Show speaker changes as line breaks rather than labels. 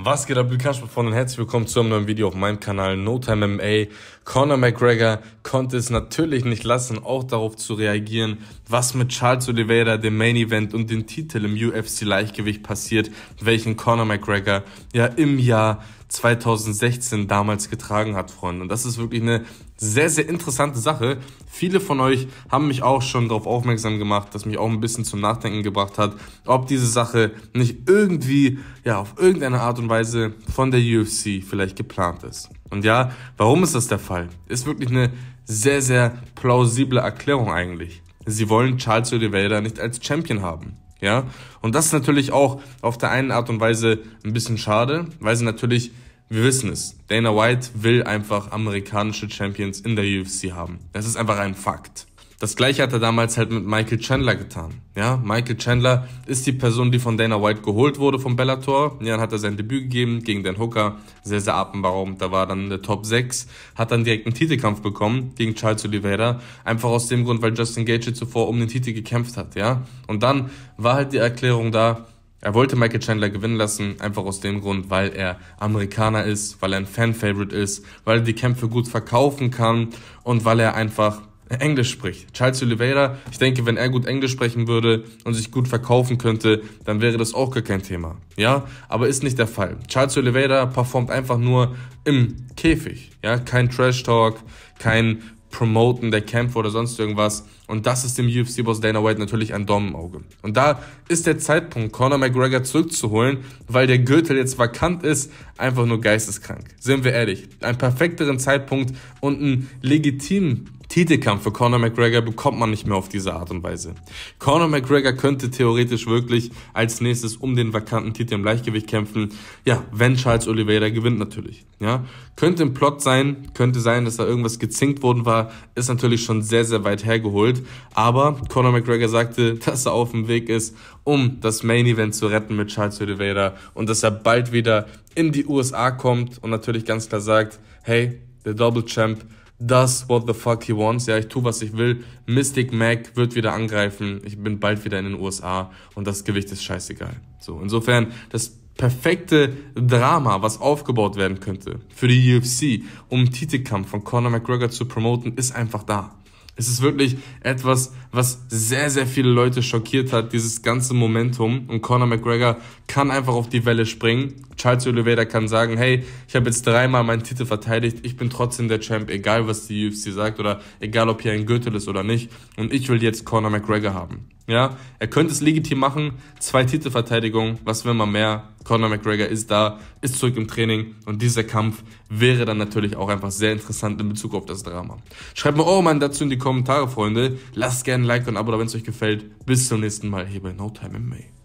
Was geht ab, Lukas von und herzlich willkommen zu einem neuen Video auf meinem Kanal No Time MMA. Conor McGregor konnte es natürlich nicht lassen, auch darauf zu reagieren, was mit Charles Oliveira, dem Main Event und dem Titel im UFC Leichtgewicht passiert, welchen Conor McGregor ja im Jahr 2016 damals getragen hat, Freunde. Und das ist wirklich eine sehr, sehr interessante Sache. Viele von euch haben mich auch schon darauf aufmerksam gemacht, dass mich auch ein bisschen zum Nachdenken gebracht hat, ob diese Sache nicht irgendwie, ja, auf irgendeine Art und Weise von der UFC vielleicht geplant ist. Und ja, warum ist das der Fall? Ist wirklich eine sehr, sehr plausible Erklärung eigentlich. Sie wollen Charles Oliveira nicht als Champion haben. Ja, und das ist natürlich auch auf der einen Art und Weise ein bisschen schade, weil sie natürlich wir wissen es. Dana White will einfach amerikanische Champions in der UFC haben. Das ist einfach ein Fakt. Das gleiche hat er damals halt mit Michael Chandler getan. Ja, Michael Chandler ist die Person, die von Dana White geholt wurde vom Bellator. Ja, dann hat er sein Debüt gegeben gegen Dan Hooker. Sehr, sehr atemberaubend. Da war dann in der Top 6. Hat dann direkt einen Titelkampf bekommen gegen Charles Oliveira. Einfach aus dem Grund, weil Justin Gage zuvor um den Titel gekämpft hat. Ja, und dann war halt die Erklärung da, er wollte Michael Chandler gewinnen lassen, einfach aus dem Grund, weil er Amerikaner ist, weil er ein Fan-Favorite ist, weil er die Kämpfe gut verkaufen kann und weil er einfach Englisch spricht. Charles Oliveira, ich denke, wenn er gut Englisch sprechen würde und sich gut verkaufen könnte, dann wäre das auch gar kein Thema. Ja, aber ist nicht der Fall. Charles Oliveira performt einfach nur im Käfig. Ja, kein Trash Talk, kein promoten, der Kämpfe oder sonst irgendwas. Und das ist dem UFC-Boss Dana White natürlich ein Dorn im Auge. Und da ist der Zeitpunkt, Conor McGregor zurückzuholen, weil der Gürtel jetzt vakant ist, einfach nur geisteskrank. Sind wir ehrlich. Einen perfekteren Zeitpunkt und einen legitimen Titelkampf für Conor McGregor bekommt man nicht mehr auf diese Art und Weise. Conor McGregor könnte theoretisch wirklich als nächstes um den vakanten Titel im Leichtgewicht kämpfen. Ja, wenn Charles Oliveira gewinnt natürlich. Ja, könnte ein Plot sein, könnte sein, dass da irgendwas gezinkt worden war, ist natürlich schon sehr, sehr weit hergeholt. Aber Conor McGregor sagte, dass er auf dem Weg ist, um das Main Event zu retten mit Charles Oliveira und dass er bald wieder in die USA kommt und natürlich ganz klar sagt, hey, der Double Champ das What the fuck he wants. Ja, ich tue, was ich will. Mystic Mac wird wieder angreifen. Ich bin bald wieder in den USA und das Gewicht ist scheißegal. So, insofern, das perfekte Drama, was aufgebaut werden könnte für die UFC, um Titelkampf von Conor McGregor zu promoten, ist einfach da. Es ist wirklich etwas, was sehr, sehr viele Leute schockiert hat, dieses ganze Momentum. Und Conor McGregor kann einfach auf die Welle springen. Charles Oliveira kann sagen, hey, ich habe jetzt dreimal meinen Titel verteidigt, ich bin trotzdem der Champ, egal was die UFC sagt oder egal ob hier ein Gürtel ist oder nicht. Und ich will jetzt Conor McGregor haben. Ja, er könnte es legitim machen. Zwei Titelverteidigungen, was will man mehr? Conor McGregor ist da, ist zurück im Training und dieser Kampf wäre dann natürlich auch einfach sehr interessant in Bezug auf das Drama. Schreibt mir eure Meinung dazu in die Kommentare, Freunde. Lasst gerne ein Like und ein Abo da, wenn es euch gefällt. Bis zum nächsten Mal hier bei No Time in May.